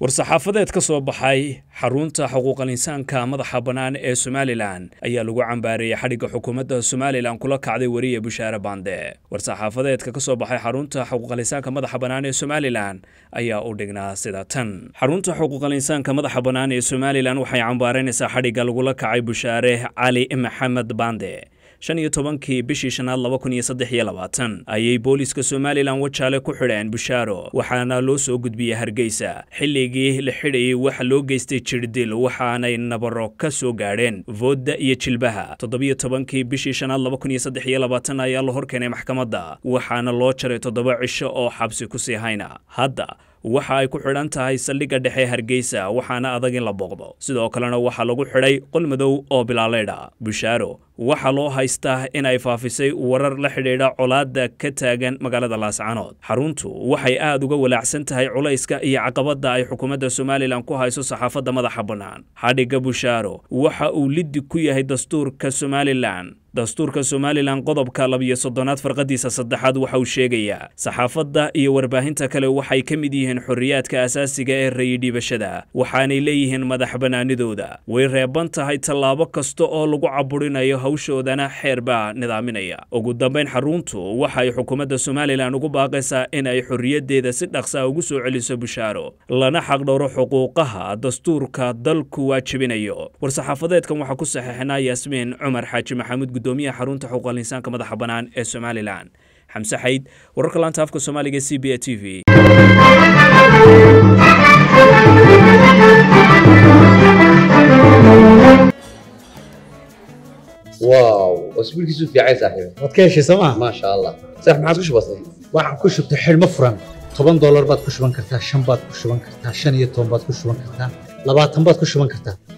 war-saxaafadeed ka soo baxay xarunta xuquuqalinsaanka madaxa bannaan ee somalilan ayaa lagu cambaareeyey xadhigga xukuumadda somalilan kula kacday weriye bushaare bande war-saxaafadeedka ka soo baxay xarunta xuquuqal madaxa bannaan ee somalilan ayaa u dhignaa sida tan xarunta xuquuqal madaxa bannaan ee somalilan waxay cambaaraynaysaa xadhigga lagula kacay bushaare cali maxamed bande shan iyo tobankii bishii shanaad laba kun iyo saddex iyo labaatan ayay booliiska somalilan wajaale ku xidheen bushaaro waxaana loo soo gudbiyey hargeysa xilligii la xidhayay waxa loo geystay jirdil waxaanay nabaro ka soo gaadheen voodda iyo jilbaha toddobiyo tobankii bishii shanaad laba kun iyo saddex iyo labaatan ayaa la horkeenay maxkamadda waxaana loo jaray toddoba cisho oo xabsi ku sii hayna hadda waxa ay ku xidhan tahay saldhigga dhexe hargeysa waxaana adag in la booqdo sidoo kalena waxaa lagu xidhay qol madow oo bilaaleydha bushaaro waxaa loo haystaa in ay faafisay warar la xidhiidha colaadda ka taagan magaalada laascanood xaruntu waxay aad uga walaacsan tahay culayska iyo caqabadda ay xukuumadda somalilan ku hayso saxaafadda madaxa bannaan xadhigga bushaaro waxa uu liddi ku yahay dastuurka somalilan dastuurka somalilan qodobka labiyo soddonaad farqadiisa saddexaad waxa uu sheegayaa saxaafadda iyo warbaahinta kale waxay ka mid yihiin xorriyaadka asaasiga ee rayidhiibashada waxaanay leeyihiin madax banaanidooda way reeban tahay tallaabo kasta oo lagu caburinayo hawshoodana xeer baa nidaaminaya ugu dambayn xaruntu waxay xukuumadda somalilan ugu baaqaysaa in ay xorriyaddeeda si dhaqsaa ugu soo celiso bushaaro lana xaqdhowro xuquuqaha dastuurka dalku waajibinayo war saxaafadeedkan waxaa ku saxeexnaa yaasmiin cumar xaaji maxamuud gudoomiyaha xarunta xuquuqal insaanka madaxa bannaan ee somalilan xamse xayd wararka laanta afka soomaaliga c b a t v واو اسبوع كيسو في عايز صاحبي ما تكيش سما ما شاء الله صاحب ما عاد كش بسيط واحد كش بتحل مفرم 10 دولار باد كشبان كرتها 5 باد كشبان كرتها 5 iyo 10 baad ku shuban kartaa 20 baad ku shuban kartaa